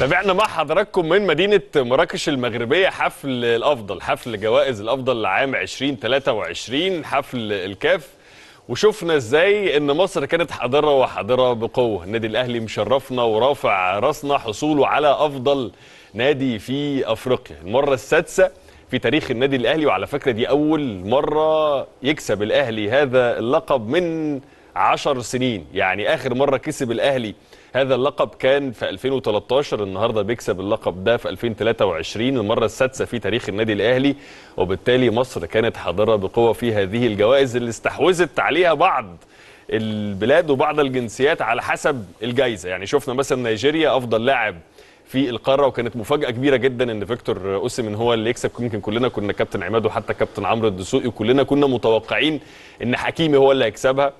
تابعنا مع حضراتكم من مدينة مراكش المغربية حفل الأفضل حفل جوائز الأفضل لعام 2023 حفل الكاف وشفنا ازاي ان مصر كانت حاضرة وحاضرة بقوة النادي الأهلي مشرفنا ورافع راسنا حصوله على أفضل نادي في أفريقيا المرة السادسة في تاريخ النادي الأهلي وعلى فكرة دي أول مرة يكسب الأهلي هذا اللقب من 10 سنين يعني اخر مره كسب الاهلي هذا اللقب كان في 2013 النهارده بيكسب اللقب ده في 2023 المره السادسه في تاريخ النادي الاهلي وبالتالي مصر كانت حاضره بقوه في هذه الجوائز اللي استحوذت عليها بعض البلاد وبعض الجنسيات على حسب الجائزه يعني شفنا مثلا نيجيريا افضل لاعب في القاره وكانت مفاجاه كبيره جدا ان فيكتور اوسيمين هو اللي يكسب يمكن كلنا كنا كابتن عماد وحتى كابتن عمرو الدسوقي كلنا كنا متوقعين ان حكيمي هو اللي هيكسبها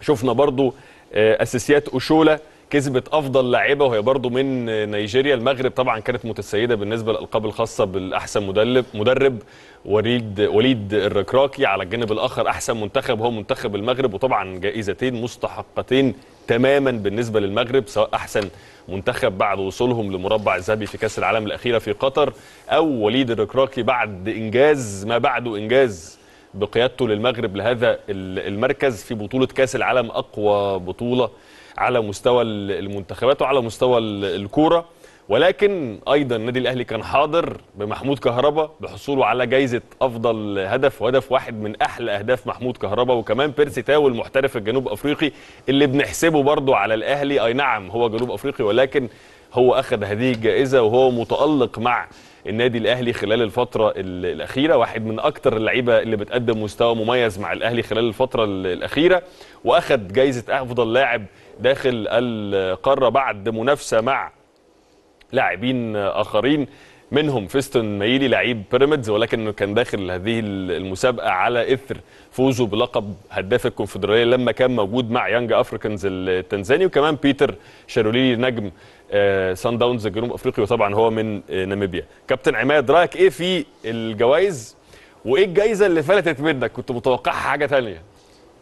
شفنا برضو آه، اساسيات اشوله كسبت افضل لاعبه وهي برضو من آه، نيجيريا المغرب طبعا كانت متسيده بالنسبه للالقاب الخاصه بالاحسن مدرب مدرب وليد وليد الركراكي على الجانب الاخر احسن منتخب هو منتخب المغرب وطبعا جائزتين مستحقتين تماما بالنسبه للمغرب سواء احسن منتخب بعد وصولهم لمربع الذهبي في كاس العالم الاخيره في قطر او وليد الركراكي بعد انجاز ما بعده انجاز بقيادته للمغرب لهذا المركز في بطولة كأس العالم أقوى بطولة على مستوى المنتخبات وعلى مستوى الكورة ولكن ايضا النادي الاهلي كان حاضر بمحمود كهربا بحصوله على جايزه افضل هدف وهدف واحد من احلى اهداف محمود كهربا وكمان بيرسي تاو المحترف الجنوب افريقي اللي بنحسبه برضو على الاهلي اي نعم هو جنوب افريقي ولكن هو اخذ هذه الجائزه وهو متالق مع النادي الاهلي خلال الفتره الاخيره واحد من اكتر اللعيبه اللي بتقدم مستوى مميز مع الاهلي خلال الفتره الاخيره واخذ جائزه افضل لاعب داخل القاره بعد منافسه مع لاعبين اخرين منهم فيستون مايلي لعيب بيراميدز ولكن كان داخل هذه المسابقه على اثر فوزه بلقب هداف الكونفدراليه لما كان موجود مع يانج افريكانز التنزاني وكمان بيتر شاروليلي نجم آه، سان داونز الجنوب افريقي وطبعا هو من آه، ناميبيا كابتن عماد رايك ايه في الجوائز وايه الجائزه اللي فلتت منك كنت متوقعها حاجه ثانيه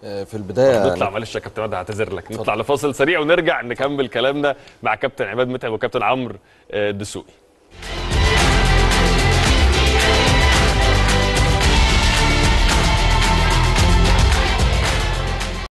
آه، في البدايه نطلع يعني. معلش يا كابتن عماد هعتذر لك نطلع لفاصل سريع ونرجع نكمل كلامنا مع كابتن عماد متعب وكابتن عمرو آه، الدسوقي